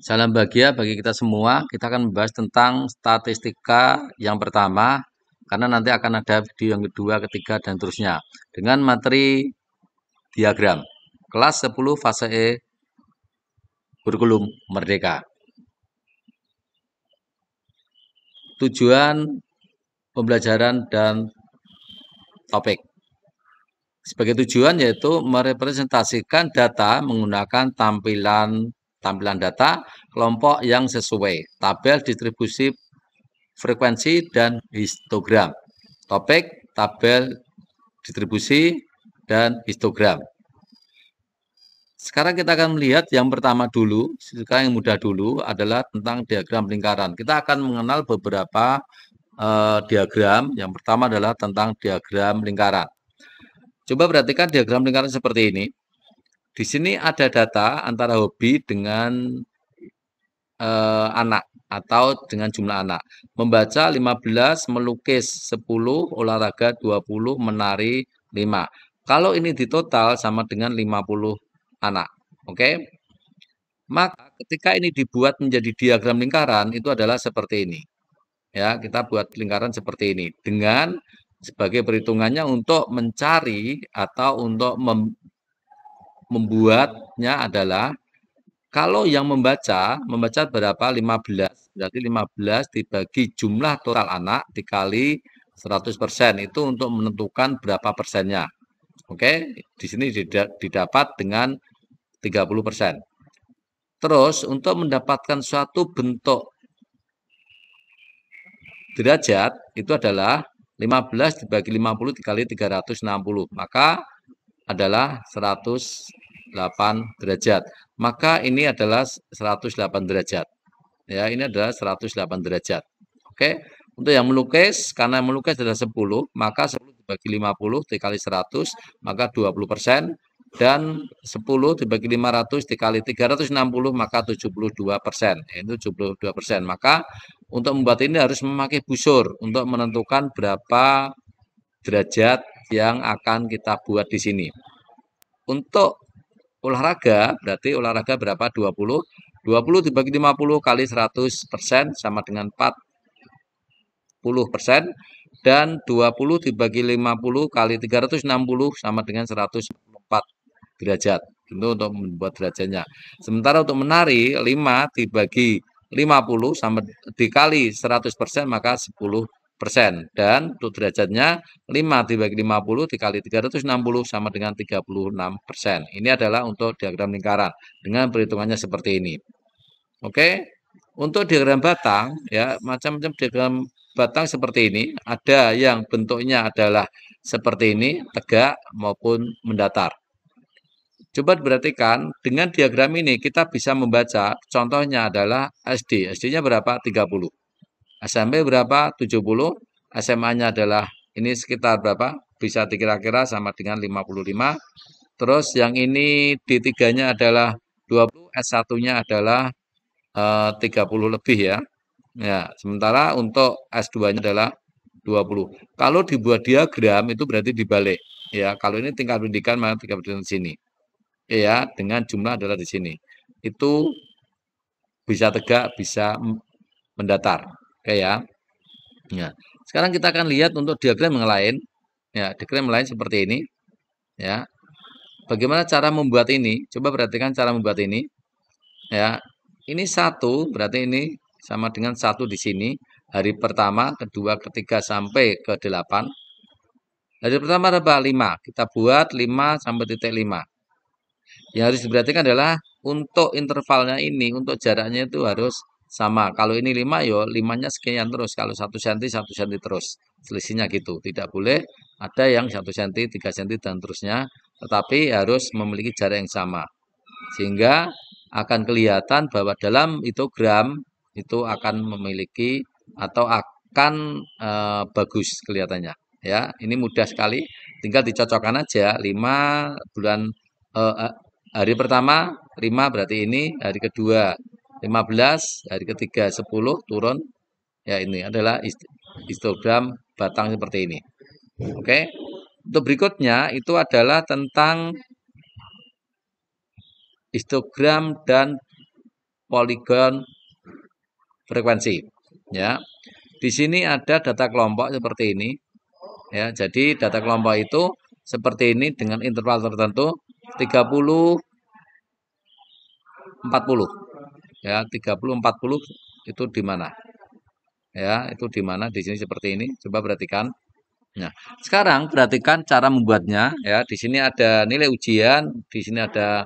Salam bahagia bagi kita semua. Kita akan membahas tentang statistika yang pertama, karena nanti akan ada video yang kedua, ketiga, dan terusnya. Dengan materi diagram. Kelas 10 fase E, kurikulum merdeka. Tujuan pembelajaran dan topik. Sebagai tujuan yaitu merepresentasikan data menggunakan tampilan tampilan data, kelompok yang sesuai, tabel distribusi frekuensi dan histogram, topik, tabel distribusi, dan histogram. Sekarang kita akan melihat yang pertama dulu, sekarang yang mudah dulu adalah tentang diagram lingkaran. Kita akan mengenal beberapa uh, diagram. Yang pertama adalah tentang diagram lingkaran. Coba perhatikan diagram lingkaran seperti ini. Di sini ada data antara hobi dengan uh, anak atau dengan jumlah anak. Membaca 15, melukis 10, olahraga 20, menari 5. Kalau ini ditotal sama dengan 50 anak. Oke. Okay? Maka ketika ini dibuat menjadi diagram lingkaran itu adalah seperti ini. Ya, kita buat lingkaran seperti ini dengan sebagai perhitungannya untuk mencari atau untuk membuatnya adalah kalau yang membaca, membaca berapa? 15. Berarti 15 dibagi jumlah total anak dikali 100% itu untuk menentukan berapa persennya. Oke, di sini didapat dengan 30%. Terus untuk mendapatkan suatu bentuk derajat itu adalah 15 dibagi 50 dikali 360. Maka adalah seratus derajat. Maka ini adalah 108 derajat. Ya, ini adalah 108 derajat. Oke. Untuk yang melukis, karena melukis adalah 10, maka 10 dibagi 50 dikali 100, maka 20 persen. Dan 10 dibagi 500 dikali 360, maka 72 persen. Ya, itu 72 persen. Maka untuk membuat ini harus memakai busur untuk menentukan berapa derajat yang akan kita buat di sini. Untuk olahraga berarti olahraga berapa 20 20 dibagi 50 kali 100 persen sama dengan 40 persen dan 20 dibagi 50 kali 360 sama dengan 104 derajat itu untuk membuat derajatnya sementara untuk menari 5 dibagi 50 sama dikali 100 persen maka 10 persen dan untuk derajatnya 5 dibagi 50 dikali 360 sama dengan 36 persen. Ini adalah untuk diagram lingkaran dengan perhitungannya seperti ini. Oke, untuk diagram batang ya macam-macam diagram batang seperti ini ada yang bentuknya adalah seperti ini tegak maupun mendatar. Coba diperhatikan dengan diagram ini kita bisa membaca contohnya adalah SD. SD-nya berapa? 30. SMP berapa? 70. SMA-nya adalah ini sekitar berapa? Bisa dikira-kira sama dengan 55. Terus yang ini D3-nya adalah 20, S1-nya adalah e, eh, 30 lebih ya. Ya, sementara untuk S2-nya adalah 20. Kalau dibuat diagram itu berarti dibalik. Ya, kalau ini tingkat pendidikan mana tingkat pendidikan di sini. Ya, dengan jumlah adalah di sini. Itu bisa tegak, bisa mendatar. Oke ya. Ya. Sekarang kita akan lihat untuk diagram yang lain. Ya, diagram lain seperti ini. Ya. Bagaimana cara membuat ini? Coba perhatikan cara membuat ini. Ya. Ini satu, berarti ini sama dengan satu di sini. Hari pertama, kedua, ketiga, sampai ke delapan. Hari pertama ada Lima. Kita buat lima sampai titik lima. Yang harus diperhatikan adalah untuk intervalnya ini, untuk jaraknya itu harus sama. Kalau ini 5 yo 5-nya sekian terus. Kalau 1 cm 1 cm terus. Selisihnya gitu. Tidak boleh ada yang 1 cm, 3 cm dan terusnya, tetapi harus memiliki jarak yang sama. Sehingga akan kelihatan bahwa dalam itu gram itu akan memiliki atau akan e, bagus kelihatannya ya. Ini mudah sekali, tinggal dicocokkan aja 5 bulan e, hari pertama 5 berarti ini, hari kedua 15 hari ketiga 10 turun ya ini adalah histogram batang seperti ini oke untuk berikutnya itu adalah tentang histogram dan poligon frekuensi ya di sini ada data kelompok seperti ini ya jadi data kelompok itu seperti ini dengan interval tertentu 30 40 ya 30 40 itu di mana ya itu di mana di sini seperti ini coba perhatikan nah sekarang perhatikan cara membuatnya ya di sini ada nilai ujian di sini ada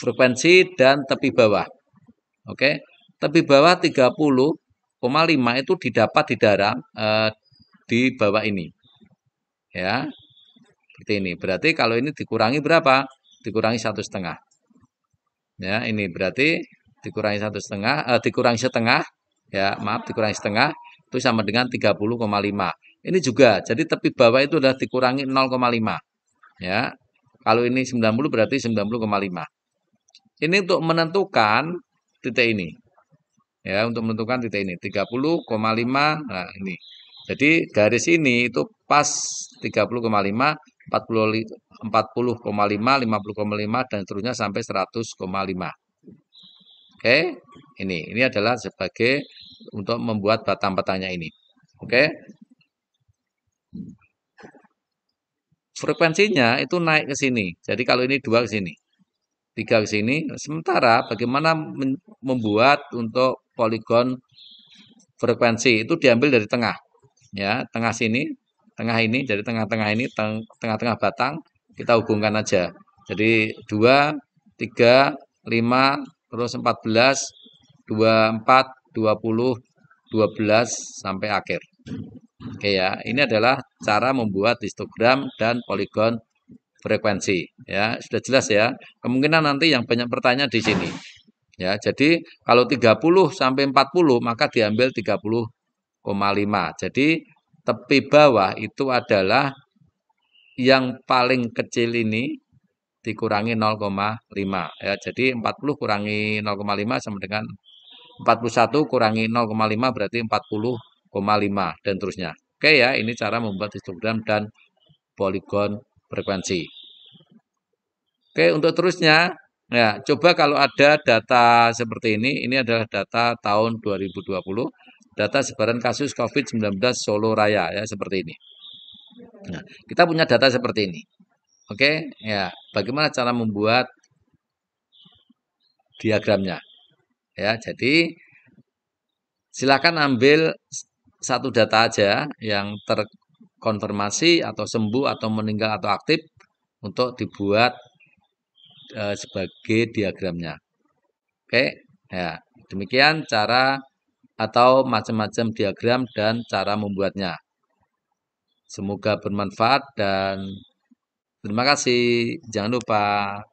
frekuensi dan tepi bawah oke tepi bawah 30,5 itu didapat di dalam eh, di bawah ini ya seperti ini berarti kalau ini dikurangi berapa dikurangi satu setengah ya ini berarti dikurangi satu setengah eh, dikurangi setengah ya maaf dikurangi setengah itu sama dengan 30,5 ini juga jadi tepi bawah itu adalah dikurangi 0,5 ya kalau ini 90 berarti 90,5 ini untuk menentukan titik ini ya untuk menentukan titik ini 30,5 nah ini jadi garis ini itu pas 30,5 40,5, 50,5 dan seterusnya sampai 100,5. Oke, ini ini adalah sebagai untuk membuat batang petanya ini. Oke. Frekuensinya itu naik ke sini. Jadi kalau ini dua ke sini, tiga ke sini. Sementara bagaimana membuat untuk poligon frekuensi itu diambil dari tengah, ya tengah sini tengah ini jadi tengah-tengah ini tengah-tengah batang kita hubungkan aja jadi 2 3 5 terus 14 24 20 12 sampai akhir oke ya ini adalah cara membuat histogram dan poligon frekuensi ya sudah jelas ya kemungkinan nanti yang banyak pertanyaan di sini ya jadi kalau 30 sampai 40 maka diambil 30,5 jadi tepi bawah itu adalah yang paling kecil ini dikurangi 0,5 ya. Jadi 40 kurangi 0,5 sama dengan 41 kurangi 0,5 berarti 40,5 dan terusnya. Oke ya, ini cara membuat histogram dan poligon frekuensi. Oke, untuk terusnya ya, coba kalau ada data seperti ini, ini adalah data tahun 2020 data sebaran kasus COVID-19 Solo Raya ya seperti ini. Nah, kita punya data seperti ini. Oke, ya. Bagaimana cara membuat diagramnya? Ya, jadi silakan ambil satu data aja yang terkonfirmasi atau sembuh atau meninggal atau aktif untuk dibuat eh, sebagai diagramnya. Oke, ya. Demikian cara atau macam-macam diagram dan cara membuatnya. Semoga bermanfaat dan terima kasih. Jangan lupa